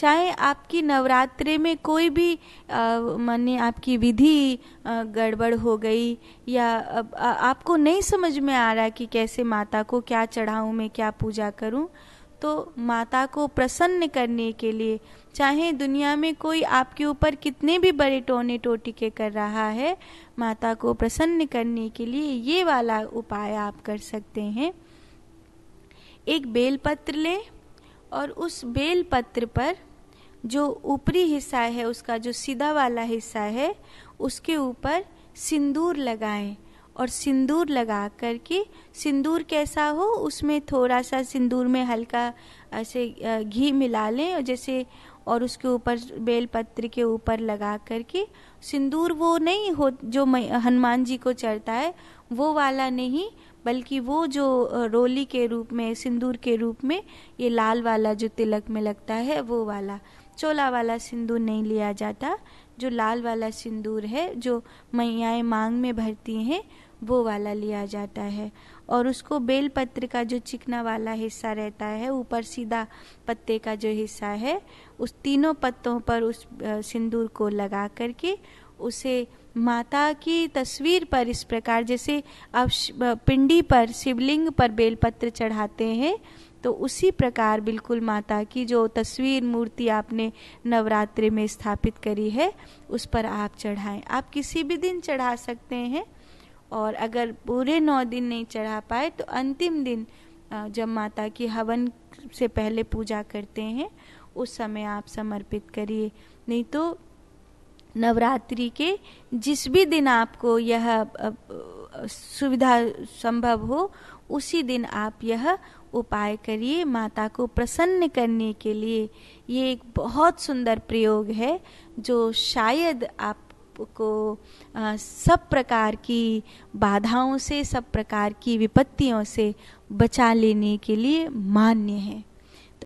चाहे आपकी नवरात्रि में कोई भी माने आपकी विधि गड़बड़ हो गई या आ, आ, आपको नहीं समझ में आ रहा कि कैसे माता को क्या चढ़ाऊँ मैं क्या पूजा करूँ तो माता को प्रसन्न करने के लिए चाहे दुनिया में कोई आपके ऊपर कितने भी बड़े टोने टोटी के कर रहा है माता को प्रसन्न करने के लिए ये वाला उपाय आप कर सकते हैं एक बेलपत्र लें और उस बेलपत्र पर जो ऊपरी हिस्सा है उसका जो सीधा वाला हिस्सा है उसके ऊपर सिंदूर लगाएं और सिंदूर लगा कर के सिंदूर कैसा हो उसमें थोड़ा सा सिंदूर में हल्का ऐसे घी मिला लें और जैसे और उसके ऊपर बेलपत्र के ऊपर लगा करके सिंदूर वो नहीं हो जो हनुमान जी को चढ़ता है वो वाला नहीं बल्कि वो जो रोली के रूप में सिंदूर के रूप में ये लाल वाला जो तिलक में लगता है वो वाला चोला वाला सिंदूर नहीं लिया जाता जो लाल वाला सिंदूर है जो मैयाएँ मांग में भरती हैं वो वाला लिया जाता है और उसको बेलपत्र का जो चिकना वाला हिस्सा रहता है ऊपर सीधा पत्ते का जो हिस्सा है उस तीनों पत्तों पर उस सिंदूर को लगा करके उसे माता की तस्वीर पर इस प्रकार जैसे अब पिंडी पर शिवलिंग पर बेलपत्र चढ़ाते हैं तो उसी प्रकार बिल्कुल माता की जो तस्वीर मूर्ति आपने नवरात्रि में स्थापित करी है उस पर आप चढ़ाएं आप किसी भी दिन चढ़ा सकते हैं और अगर पूरे नौ दिन नहीं चढ़ा पाए तो अंतिम दिन जब माता की हवन से पहले पूजा करते हैं उस समय आप समर्पित करिए नहीं तो नवरात्रि के जिस भी दिन आपको यह सुविधा संभव हो उसी दिन आप यह उपाय करिए माता को प्रसन्न करने के लिए ये एक बहुत सुंदर प्रयोग है जो शायद आपको सब प्रकार की बाधाओं से सब प्रकार की विपत्तियों से बचा लेने के लिए मान्य है